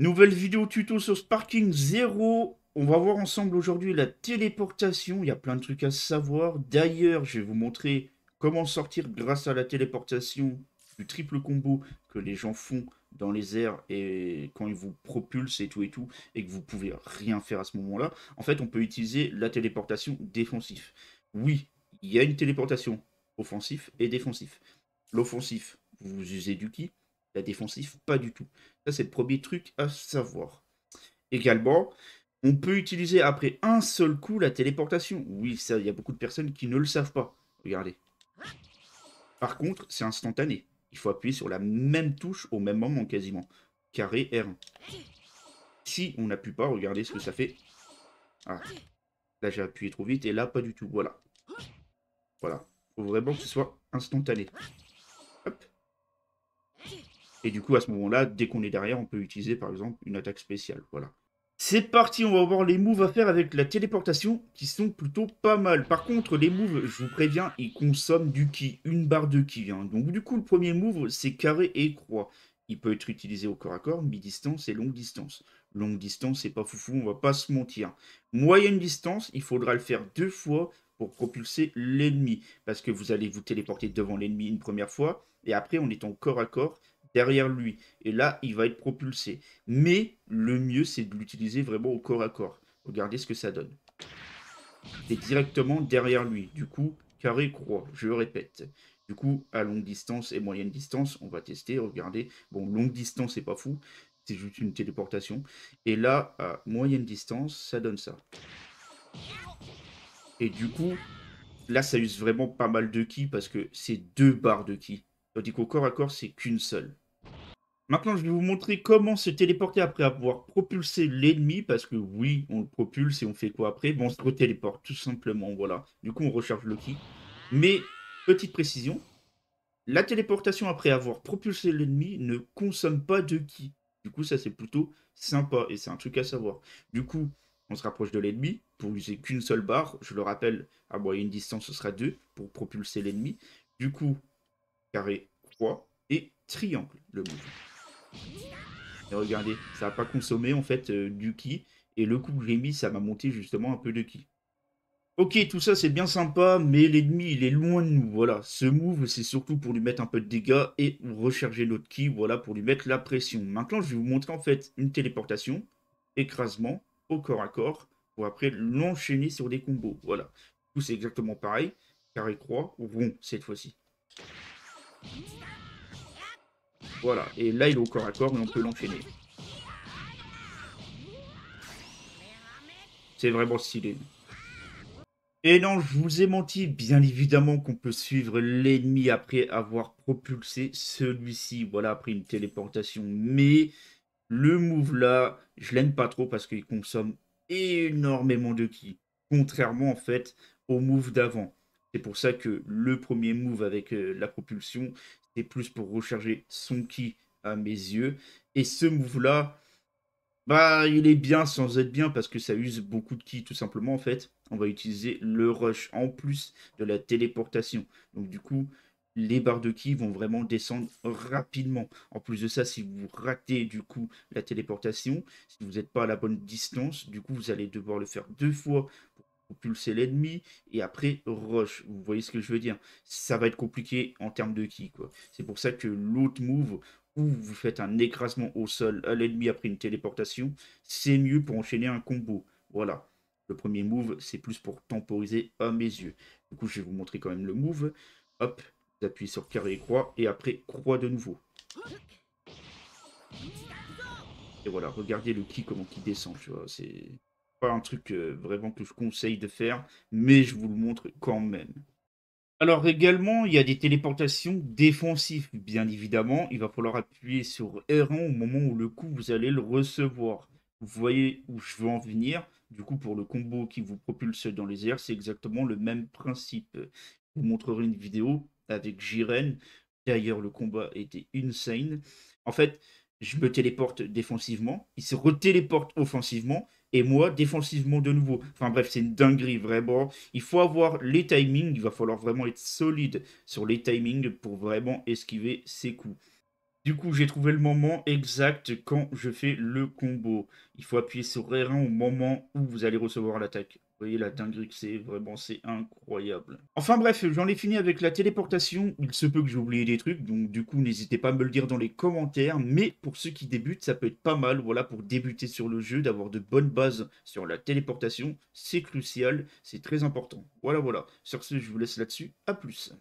Nouvelle vidéo tuto sur Sparking Zero. On va voir ensemble aujourd'hui la téléportation. Il y a plein de trucs à savoir. D'ailleurs, je vais vous montrer comment sortir grâce à la téléportation du triple combo que les gens font dans les airs et quand ils vous propulsent et tout et tout et que vous pouvez rien faire à ce moment-là. En fait, on peut utiliser la téléportation défensif. Oui, il y a une téléportation offensif et défensif. L'offensif, vous usez du ki la défensive, pas du tout. Ça, c'est le premier truc à savoir. Également, on peut utiliser après un seul coup la téléportation. Oui, ça, il y a beaucoup de personnes qui ne le savent pas. Regardez. Par contre, c'est instantané. Il faut appuyer sur la même touche au même moment quasiment. Carré R1. Si on n'appuie pas, regardez ce que ça fait. Ah. Là, j'ai appuyé trop vite et là, pas du tout. Voilà. Voilà. Faut vraiment que ce soit instantané. Et du coup, à ce moment-là, dès qu'on est derrière, on peut utiliser par exemple une attaque spéciale. Voilà. C'est parti, on va voir les moves à faire avec la téléportation qui sont plutôt pas mal. Par contre, les moves, je vous préviens, ils consomment du ki, une barre de ki. Hein. Donc du coup, le premier move, c'est carré et croix. Il peut être utilisé au corps à corps, mi-distance et longue distance. Longue distance, c'est pas foufou, on va pas se mentir. Moyenne distance, il faudra le faire deux fois pour propulser l'ennemi. Parce que vous allez vous téléporter devant l'ennemi une première fois, et après, on est en corps à corps, derrière lui. Et là, il va être propulsé. Mais le mieux, c'est de l'utiliser vraiment au corps à corps. Regardez ce que ça donne. Et directement derrière lui. Du coup, carré, croix, je répète. Du coup, à longue distance et moyenne distance, on va tester, regardez. Bon, longue distance, c'est pas fou. C'est juste une téléportation. Et là, à moyenne distance, ça donne ça. Et du coup, là, ça use vraiment pas mal de ki parce que c'est deux barres de ki. Tandis qu'au corps à corps, c'est qu'une seule. Maintenant, je vais vous montrer comment se téléporter après avoir propulsé l'ennemi, parce que oui, on le propulse et on fait quoi après bon, On se téléporte tout simplement, voilà. Du coup, on recharge le ki. Mais, petite précision, la téléportation après avoir propulsé l'ennemi ne consomme pas de ki. Du coup, ça, c'est plutôt sympa, et c'est un truc à savoir. Du coup, on se rapproche de l'ennemi, pour user qu'une seule barre, je le rappelle, à moyenne une distance, ce sera deux pour propulser l'ennemi. Du coup, carré, 3 et triangle, le mouvement. Et regardez, ça n'a pas consommé en fait euh, du ki. Et le coup que j'ai mis, ça m'a monté justement un peu de ki. Ok, tout ça c'est bien sympa, mais l'ennemi il est loin de nous, voilà. Ce move c'est surtout pour lui mettre un peu de dégâts et recharger notre qui voilà, pour lui mettre la pression. Maintenant je vais vous montrer en fait une téléportation, écrasement, au corps à corps, pour après l'enchaîner sur des combos, voilà. Tout c'est exactement pareil, car croit croix rond cette fois-ci. Voilà. Et là, il est au corps à corps mais on peut l'enchaîner. C'est vraiment stylé. Et non, je vous ai menti, bien évidemment qu'on peut suivre l'ennemi après avoir propulsé celui-ci, voilà, après une téléportation. Mais le move là, je l'aime pas trop parce qu'il consomme énormément de ki, contrairement en fait au move d'avant. C'est pour ça que le premier move avec euh, la propulsion, plus pour recharger son ki à mes yeux. Et ce move-là, bah, il est bien sans être bien parce que ça use beaucoup de ki tout simplement en fait. On va utiliser le rush en plus de la téléportation. Donc du coup, les barres de qui vont vraiment descendre rapidement. En plus de ça, si vous ratez du coup la téléportation, si vous n'êtes pas à la bonne distance, du coup vous allez devoir le faire deux fois pulser l'ennemi et après rush. Vous voyez ce que je veux dire Ça va être compliqué en termes de ki. C'est pour ça que l'autre move où vous faites un écrasement au sol à l'ennemi après une téléportation, c'est mieux pour enchaîner un combo. Voilà. Le premier move, c'est plus pour temporiser à mes yeux. Du coup, je vais vous montrer quand même le move. Hop, vous appuyez sur carré croix et après croix de nouveau. Et voilà, regardez le ki comment qui descend, tu vois, c'est pas un truc euh, vraiment que je conseille de faire, mais je vous le montre quand même. Alors également, il y a des téléportations défensives, bien évidemment. Il va falloir appuyer sur R1 au moment où le coup vous allez le recevoir. Vous voyez où je veux en venir. Du coup, pour le combo qui vous propulse dans les airs, c'est exactement le même principe. Je vous montrerai une vidéo avec Jiren. D'ailleurs, le combat était insane. En fait, je me téléporte défensivement, il se retéléporte offensivement, et moi défensivement de nouveau. Enfin bref, c'est une dinguerie vraiment. Il faut avoir les timings, il va falloir vraiment être solide sur les timings pour vraiment esquiver ses coups. Du coup, j'ai trouvé le moment exact quand je fais le combo. Il faut appuyer sur R1 au moment où vous allez recevoir l'attaque. Vous voyez la dinguerie que c'est, vraiment c'est incroyable. Enfin bref, j'en ai fini avec la téléportation. Il se peut que j'ai oublié des trucs, donc du coup n'hésitez pas à me le dire dans les commentaires. Mais pour ceux qui débutent, ça peut être pas mal, voilà, pour débuter sur le jeu, d'avoir de bonnes bases sur la téléportation. C'est crucial, c'est très important. Voilà, voilà. Sur ce, je vous laisse là-dessus. à plus.